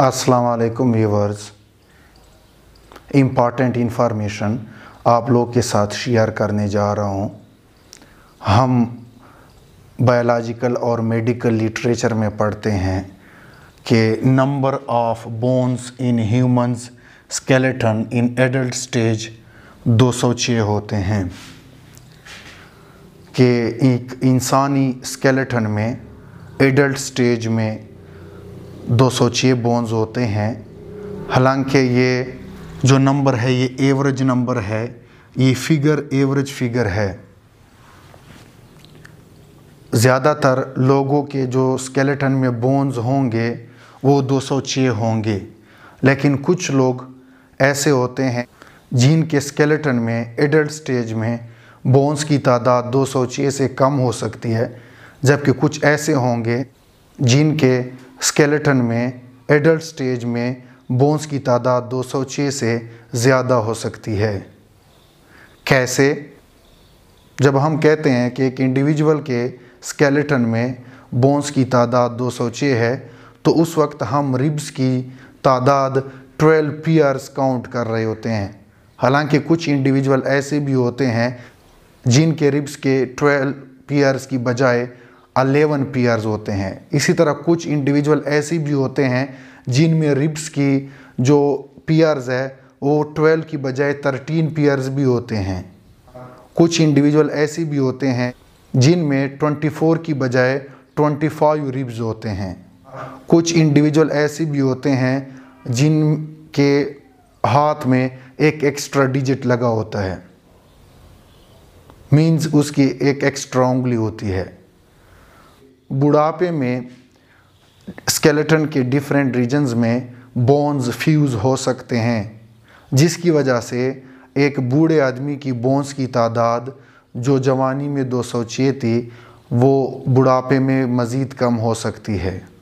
अस्सलाम वालेकुम viewers important information आप लोग के साथ शेयर करने जा रहा हूँ हम बायोलॉजिकल और मेडिकल लिटरेचर में पढ़ते हैं कि number of bones in humans skeleton in adult stage 206 होते हैं कि एक इंसानी स्केलेटन में एडल्ट स्टेज में दो सोचिए बोन्स होते हैं हालांकि ये जो नंबर है ये एवरेज नंबर है ये फिगर एवरेज फिगर है ज़्यादातर लोगों के जो स्केलेटन में बोन्स होंगे वो दो सौ छः होंगे लेकिन कुछ लोग ऐसे होते हैं जिनके स्केलेटन में एडल्ट स्टेज में बोन्स की तादाद दो सौ छः से कम हो सकती है जबकि कुछ ऐसे होंगे जिनके स्केलेटन में एडल्ट स्टेज में बोन्स की तादाद 206 से ज़्यादा हो सकती है कैसे जब हम कहते हैं कि एक इंडिविजुअल के स्केलेटन में बोन्स की तादाद 206 है तो उस वक्त हम रिब्स की तादाद 12 पीयर्स काउंट कर रहे होते हैं हालांकि कुछ इंडिविजुअल ऐसे भी होते हैं जिनके रिब्स के 12 पीयर्स की बजाय अलेवन पियर्स होते हैं इसी तरह कुछ इंडिविजुअल ऐसे भी होते हैं जिनमें रिब्स की जो पियर्स है वो ट्वेल्व की बजाय थर्टीन पियर्स भी होते हैं कुछ इंडिविजुअल ऐसे भी होते हैं जिनमें ट्वेंटी फोर की बजाय ट्वेंटी फाइव रिब्स होते हैं कुछ इंडिविजुअल ऐसे भी होते हैं जिनके हाथ में एक एक्स्ट्रा डिजिट लगा होता है मीन्स उसकी एक एक्स्ट्रा उंगली होती है बुढ़ापे में स्केलेटन के डिफरेंट रीजन्स में बोन्स फ्यूज़ हो सकते हैं जिसकी वजह से एक बूढ़े आदमी की बोन्स की तादाद जो जवानी में दो सौ थी वो बुढ़ापे में मज़ीद कम हो सकती है